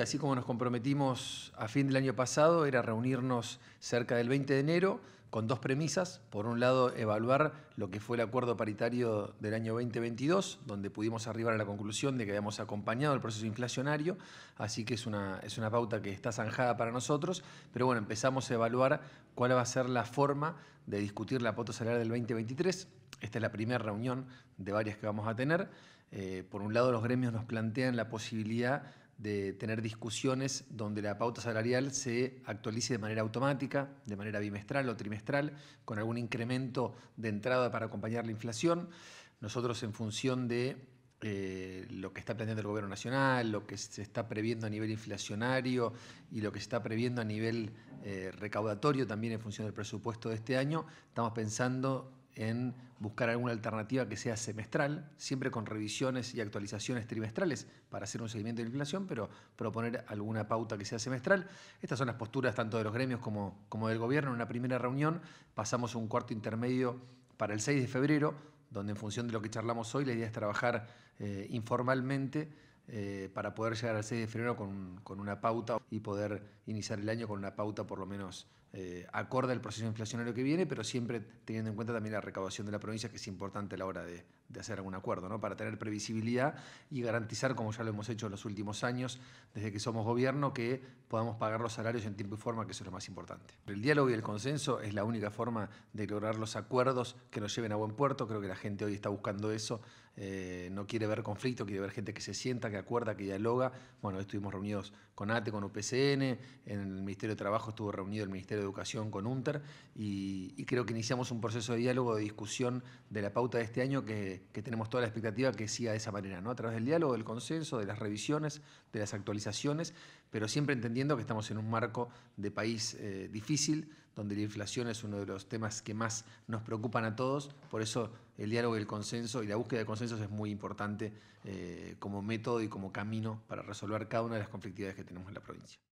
Así como nos comprometimos a fin del año pasado, era reunirnos cerca del 20 de enero con dos premisas. Por un lado, evaluar lo que fue el acuerdo paritario del año 2022, donde pudimos arribar a la conclusión de que habíamos acompañado el proceso inflacionario, así que es una, es una pauta que está zanjada para nosotros. Pero bueno, empezamos a evaluar cuál va a ser la forma de discutir la pauta salarial del 2023. Esta es la primera reunión de varias que vamos a tener. Eh, por un lado, los gremios nos plantean la posibilidad de tener discusiones donde la pauta salarial se actualice de manera automática, de manera bimestral o trimestral, con algún incremento de entrada para acompañar la inflación. Nosotros en función de eh, lo que está planteando el Gobierno Nacional, lo que se está previendo a nivel inflacionario y lo que se está previendo a nivel eh, recaudatorio también en función del presupuesto de este año, estamos pensando en buscar alguna alternativa que sea semestral, siempre con revisiones y actualizaciones trimestrales para hacer un seguimiento de la inflación, pero proponer alguna pauta que sea semestral. Estas son las posturas tanto de los gremios como, del gobierno. En una primera reunión pasamos un cuarto intermedio para el 6 de febrero, donde en función de lo que charlamos hoy, la idea es trabajar eh, informalmente eh, para poder llegar al 6 de febrero con, una pauta y poder iniciar el año con una pauta por lo menos acorda eh, acorde al proceso inflacionario que viene, pero siempre teniendo en cuenta también la recaudación de la provincia, que es importante a la hora de, hacer algún acuerdo, ¿no? para tener previsibilidad y garantizar, como ya lo hemos hecho en los últimos años, desde que somos gobierno, que podamos pagar los salarios en tiempo y forma, que eso es lo más importante. El diálogo y el consenso es la única forma de lograr los acuerdos que nos lleven a buen puerto, creo que la gente hoy está buscando eso, eh, no quiere ver conflicto, quiere ver gente que se sienta, que acuerda, que dialoga. Bueno, estuvimos reunidos con ATE, con UPCN, en el Ministerio de Trabajo estuvo reunido el Ministerio de Educación con UNTER y, creo que iniciamos un proceso de diálogo, de discusión de la pauta de este año que, tenemos toda la expectativa que siga de esa manera, ¿no? a través del diálogo, del consenso, de las revisiones, de las actualizaciones, pero siempre entendiendo que estamos en un marco de país eh, difícil, donde la inflación es uno de los temas que más nos preocupan a todos, por eso el diálogo y el consenso y la búsqueda de consensos es muy importante eh, como método y como camino para resolver cada una de las conflictividades que tenemos en la provincia.